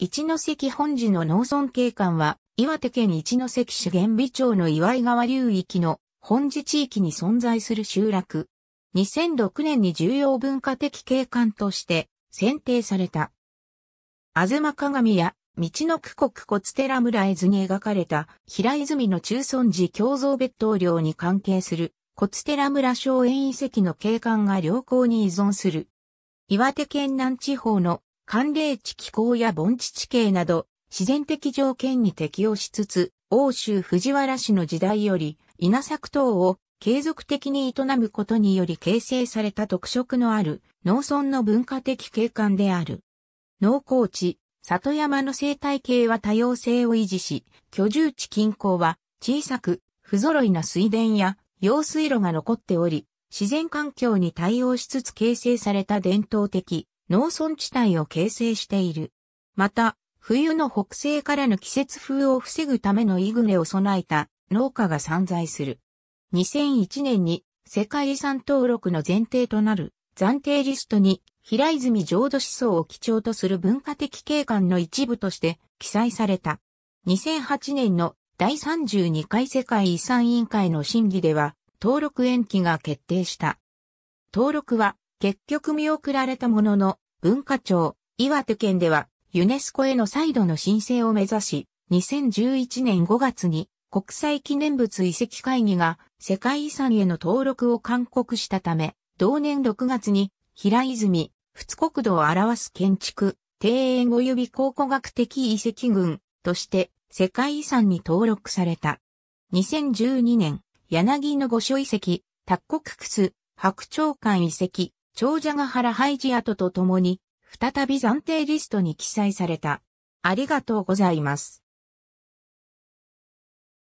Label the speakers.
Speaker 1: 一関本寺の農村景観は、岩手県一関市玄美町の岩井川流域の本寺地域に存在する集落。2006年に重要文化的景観として選定された。あずま鏡や道の区国骨寺村絵図に描かれた平泉の中村寺共造別当領に関係する骨寺村荘園遺跡の景観が良好に依存する。岩手県南地方の寒冷地気候や盆地地形など、自然的条件に適応しつつ、欧州藤原氏の時代より、稲作等を継続的に営むことにより形成された特色のある農村の文化的景観である。農耕地、里山の生態系は多様性を維持し、居住地近郊は小さく不揃いな水田や用水路が残っており、自然環境に対応しつつ形成された伝統的農村地帯を形成している。また、冬の北西からの季節風を防ぐためのイグネを備えた農家が散在する。2001年に世界遺産登録の前提となる暫定リストに平泉浄土思想を基調とする文化的景観の一部として記載された。2008年の第32回世界遺産委員会の審議では登録延期が決定した。登録は結局見送られたものの、文化庁、岩手県では、ユネスコへの再度の申請を目指し、2011年5月に国際記念物遺跡会議が世界遺産への登録を勧告したため、同年6月に平泉、仏国土を表す建築、庭園及び考古学的遺跡群として世界遺産に登録された。2012年、柳の御所遺跡、卓国窟、白鳥館遺跡、長者ヶ原ハイジ跡とともに、再び暫定リストに記載された。ありがとうございます。